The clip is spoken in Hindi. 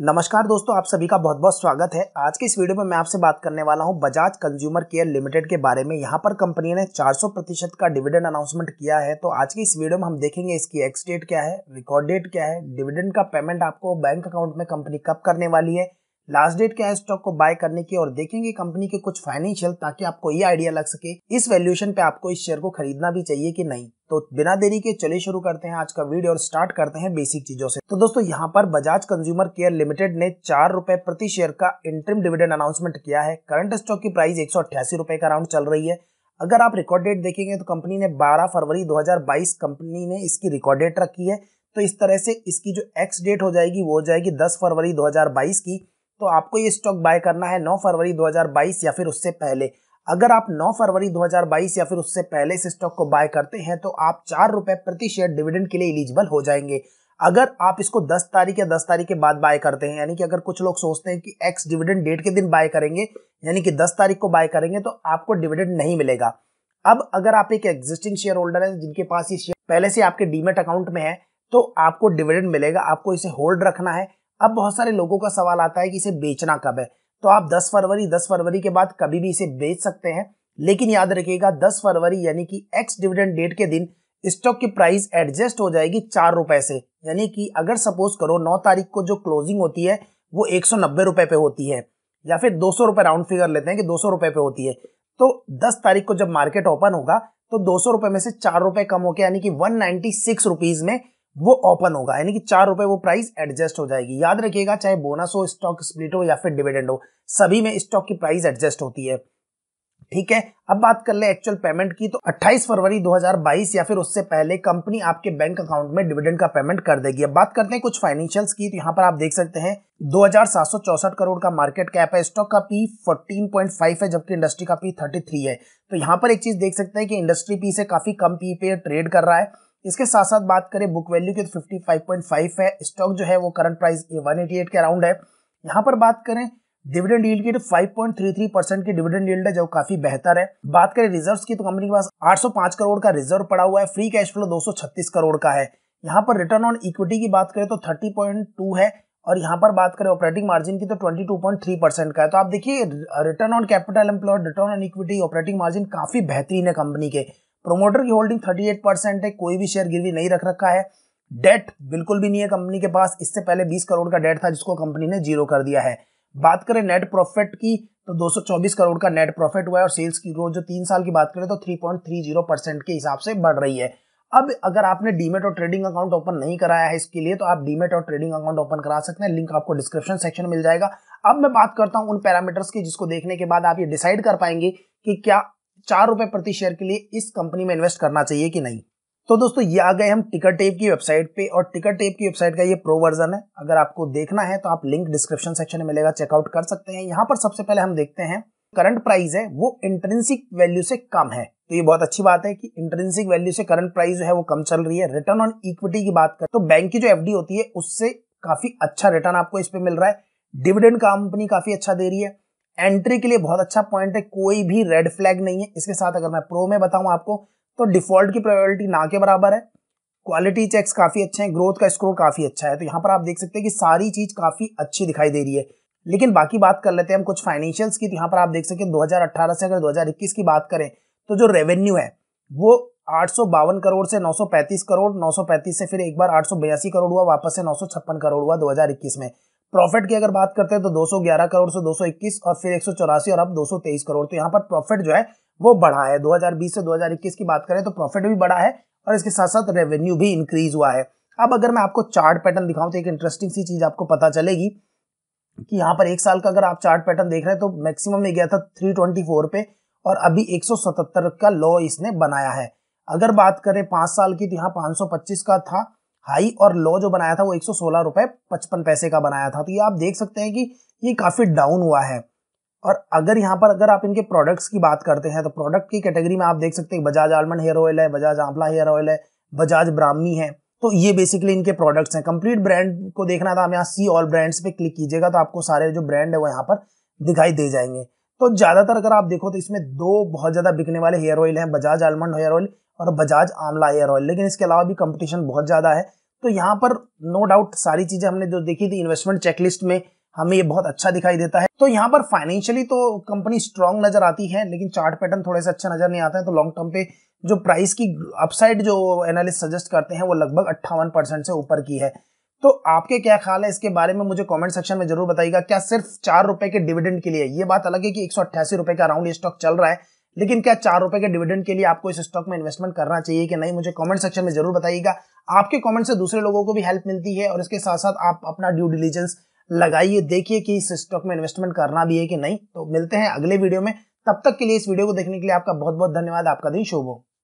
नमस्कार दोस्तों आप सभी का बहुत बहुत स्वागत है आज की इस वीडियो में मैं आपसे बात करने वाला हूं बजाज कंज्यूमर केयर लिमिटेड के बारे में यहां पर कंपनी ने 400 प्रतिशत का डिविडेंड अनाउंसमेंट किया है तो आज की इस वीडियो में हम देखेंगे इसकी एक्स डेट क्या है रिकॉर्ड डेट क्या है डिविडेंड का पेमेंट आपको बैंक अकाउंट में कंपनी कब करने वाली है लास्ट डेट क्या है स्टॉक को बाय करने की और देखेंगे कंपनी के कुछ फाइनेंशियल ताकि आपको ये आइडिया लग सके इस वैल्यूएशन पे आपको इस शेयर को खरीदना भी चाहिए कि नहीं तो बिना देरी के चले शुरू करते हैं आज का वीडियो और स्टार्ट करते हैं बेसिक चीजों से तो दोस्तों यहाँ पर बजाज कंज्यूमर केयर लिमिटेड ने चार रुपए प्रति शेयर का इंटरम डिविडेंड अनाउंसमेंट किया है करंट स्टॉक की प्राइस एक रुपए का राउंड चल रही है अगर आप रिकॉर्ड डेट देखेंगे तो कंपनी ने 12 फरवरी 2022 कंपनी ने इसकी रिकॉर्ड डेट रखी है तो इस तरह से इसकी जो एक्स डेट हो जाएगी वो हो जाएगी 10 फरवरी 2022 की तो आपको ये स्टॉक बाय करना है 9 फरवरी 2022 या फिर उससे पहले अगर आप 9 फरवरी 2022 या फिर उससे पहले इस स्टॉक को बाय करते हैं तो आप चार रुपए प्रति शेयर डिविडेंड के लिए इलिजिबल हो जाएंगे अगर आप इसको 10 तारीख या 10 तारीख के बाद बाय करते हैं यानी कि अगर कुछ लोग सोचते हैं कि एक्स डिविडेंड डेट के दिन बाय करेंगे यानी कि 10 तारीख को बाय करेंगे तो आपको डिविडेंड नहीं मिलेगा अब अगर आप एक एग्जिस्टिंग शेयर होल्डर हैं जिनके पास ये शेयर पहले से आपके डीमेट अकाउंट में है तो आपको डिविडेंड मिलेगा आपको इसे होल्ड रखना है अब बहुत सारे लोगों का सवाल आता है कि इसे बेचना कब है तो आप 10 फरवरी 10 फरवरी के बाद कभी भी इसे बेच सकते हैं लेकिन याद रखिएगा 10 फरवरी यानी कि एक्स डिविडेंड डेट के दिन स्टॉक की प्राइस एडजस्ट हो जाएगी चार रुपए से यानी कि अगर सपोज करो नौ तारीख को जो क्लोजिंग होती है वो एक सौ नब्बे रुपए पे होती है या फिर दो सौ रुपए राउंड फिगर लेते हैं कि दो सौ रुपए पे होती है तो दस तारीख को जब मार्केट ओपन होगा तो दो सौ रुपए में से चार रुपए कम होकर यानी कि वन नाइनटी सिक्स रुपीज में वो ओपन होगा यानी कि चार रुपए वो प्राइस एडजस्ट हो जाएगी याद रखिएगा चाहे बोनस हो स्टॉक स्प्लिट हो या फिर डिविडेंड हो सभी में स्टॉक की प्राइस एडजस्ट होती है ठीक है अब बात कर ले एक्चुअल पेमेंट की तो 28 फरवरी 2022 या फिर उससे पहले कंपनी आपके बैंक अकाउंट में डिविडेंड का पेमेंट कर देगी अब बात करते हैं कुछ फाइनेंशियल्स की तो यहाँ पर आप देख सकते हैं दो करोड़ का मार्केट कैप है स्टॉक का पी 14.5 है जबकि इंडस्ट्री का पी 33 है तो यहाँ पर एक चीज देख सकते हैं कि इंडस्ट्री पी से काफी कम पी पे ट्रेड कर रहा है इसके साथ साथ बात करें बुक वैल्यू की तो 55.5 है स्टॉक जो है वो करंट प्राइस एटी एट के अराउंड है यहाँ पर बात करें डिविडेंड डील की तो 5.33 परसेंट की डिविडेंड डील है जो काफी बेहतर है बात करें रिजर्व्स की तो कंपनी के पास 805 करोड़ का रिजर्व पड़ा हुआ है फ्री कैश फ्लो 236 करोड़ का है यहाँ पर रिटर्न ऑन इक्विटी की बात करें तो 30.2 है और यहाँ पर बात करें ऑपरेटिंग मार्जिन की तो 22.3 परसेंट का है तो आप देखिए return on capital employ return on equity operating margin काफी बेहतरीन है कंपनी के प्रोमोटर की होल्डिंग 38 परसेंट है कोई भी शेयर गिरवी नहीं रख रखा है डेट बिल्कुल भी नहीं है कंपनी के पास इससे पहले 20 करोड़ का डेट था जिसको कंपनी ने जीरो कर दिया है बात करें नेट प्रॉफिट की तो 224 करोड़ का नेट प्रॉफिट हुआ है और सेल्स की ग्रोथ जो तीन साल की बात करें तो 3.30 परसेंट के हिसाब से बढ़ रही है अब अगर आपने डीमेट और ट्रेडिंग अकाउंट ओपन नहीं कराया है इसके लिए तो आप डीमेट और ट्रेडिंग अकाउंट ओपन करा सकते हैं लिंक आपको डिस्क्रिप्शन सेक्शन में मिल जाएगा अब मैं बात करता हूं उन पैरामीटर्स की जिसको देखने के बाद आप ये डिसाइड कर पाएंगे कि क्या चार रुपए प्रति शेयर के लिए इस कंपनी में इन्वेस्ट करना चाहिए कि नहीं तो दोस्तों ये आ गए हम टिकट टेप की वेबसाइट पे और टिकट टेप की वेबसाइट का ये प्रो वर्जन है अगर आपको देखना है तो आप लिंक डिस्क्रिप्शन सेक्शन में मिलेगा चेकआउट कर सकते हैं यहाँ पर सबसे पहले हम देखते हैं करंट प्राइस है वो इंटरेंसिक वैल्यू से कम है तो ये बहुत अच्छी बात है कि इंटरेंसिक वैल्यू से करंट प्राइस जो है वो कम चल रही है रिटर्न ऑन इक्विटी की बात करें तो बैंक की जो एफडी होती है उससे काफी अच्छा रिटर्न आपको इस पर मिल रहा है डिविडेंड कंपनी काफी अच्छा दे रही है एंट्री के लिए बहुत अच्छा पॉइंट है कोई भी रेड फ्लैग नहीं है इसके साथ अगर मैं प्रो में बताऊं आपको तो डिफॉल्ट की प्रायोरिटी ना के बराबर है क्वालिटी चेक्स काफ़ी अच्छे हैं ग्रोथ का स्कोर काफ़ी अच्छा है तो यहाँ पर आप देख सकते हैं कि सारी चीज़ काफ़ी अच्छी दिखाई दे रही है लेकिन बाकी बात कर लेते हैं हम कुछ फाइनेंशियल्स की तो यहाँ पर आप देख सकते हैं 2018 से अगर 2021 की बात करें तो जो रेवेन्यू है वो आठ करोड़ से 935 करोड़ 935 से फिर एक बार आठ करोड़ हुआ वापस से नौ करोड़ हुआ दो में प्रॉफिट की अगर बात करते हैं तो 211 करोड़ से 221 और फिर एक और अब 223 करोड़ तो यहाँ पर प्रॉफिट जो है वो बढ़ा है 2020 से 2021 की बात करें तो प्रॉफिट भी बढ़ा है और इसके साथ साथ रेवेन्यू भी इंक्रीज हुआ है अब अगर मैं आपको चार्ट पैटर्न दिखाऊं तो एक इंटरेस्टिंग सी चीज आपको पता चलेगी कि यहाँ पर एक साल का अगर आप चार्ट पैटर्न देख रहे हैं तो मैक्सिमम में गया था थ्री पे और अभी एक का लॉ इसने बनाया है अगर बात करें पांच साल की तो यहाँ पांच का था हाई और लो जो बनाया था वो एक सौ पचपन पैसे का बनाया था तो ये आप देख सकते हैं कि ये काफ़ी डाउन हुआ है और अगर यहाँ पर अगर आप इनके प्रोडक्ट्स की बात करते हैं तो प्रोडक्ट की कैटेगरी में आप देख सकते हैं बजाज आलमंड हेयर ऑयल है बजाज आंवला हेयर ऑयल है बजाज ब्राह्मी है तो ये बेसिकली इनके प्रोडक्ट्स हैं कंप्लीट ब्रांड को देखना था हम यहाँ सी ऑल ब्रांड्स पे क्लिक कीजिएगा तो आपको सारे जो ब्रांड है वो यहाँ पर दिखाई दे जाएंगे तो ज़्यादातर अगर आप देखो तो इसमें दो बहुत ज़्यादा बिकने वाले हेयर ऑयल हैं बजाज आलमंड हेयर ऑयल और बजाज आंवला हेयर ऑयल लेकिन इसके अलावा भी कंपटीशन बहुत ज़्यादा है तो यहाँ पर नो डाउट सारी चीजें हमने जो देखी थी इन्वेस्टमेंट चेकलिस्ट में हमें ये बहुत अच्छा दिखाई देता है तो यहाँ पर फाइनेंशियली तो कंपनी स्ट्रांग नजर आती है लेकिन चार्ट पैटर्न थोड़े से अच्छा नजर नहीं आता है तो लॉन्ग टर्म पे जो प्राइस की अपसाइड जो एनालिस्ट सजेस्ट करते हैं वो लगभग अट्ठावन परसेंट से ऊपर की है तो आपके क्या ख्याल है इसके बारे में मुझे कमेंट सेक्शन में जरूर बताइएगा क्या सिर्फ चार रुपए के डिविडेंड के लिए ये बात अलग है कि एक सौ अट्ठासी रुपए का अराउंड स्टॉक चल रहा है लेकिन क्या चार रुपए के डिविडेंड के लिए आपको इस स्टॉक में इन्वेस्टमेंट करना चाहिए कि नहीं मुझे कमेंट सेक्शन में जरूर बताइएगा आपके कमेंट से दूसरे लोगों को भी हेल्प मिलती है और इसके साथ साथ आप अपना ड्यू डिलीजेंस लगाइए देखिए कि इस स्टॉक में इन्वेस्टमेंट करना भी है कि नहीं तो मिलते हैं अगले वीडियो में तब तक के लिए इस वीडियो को देखने के लिए आपका बहुत बहुत धन्यवाद आपका दिन शुभ हो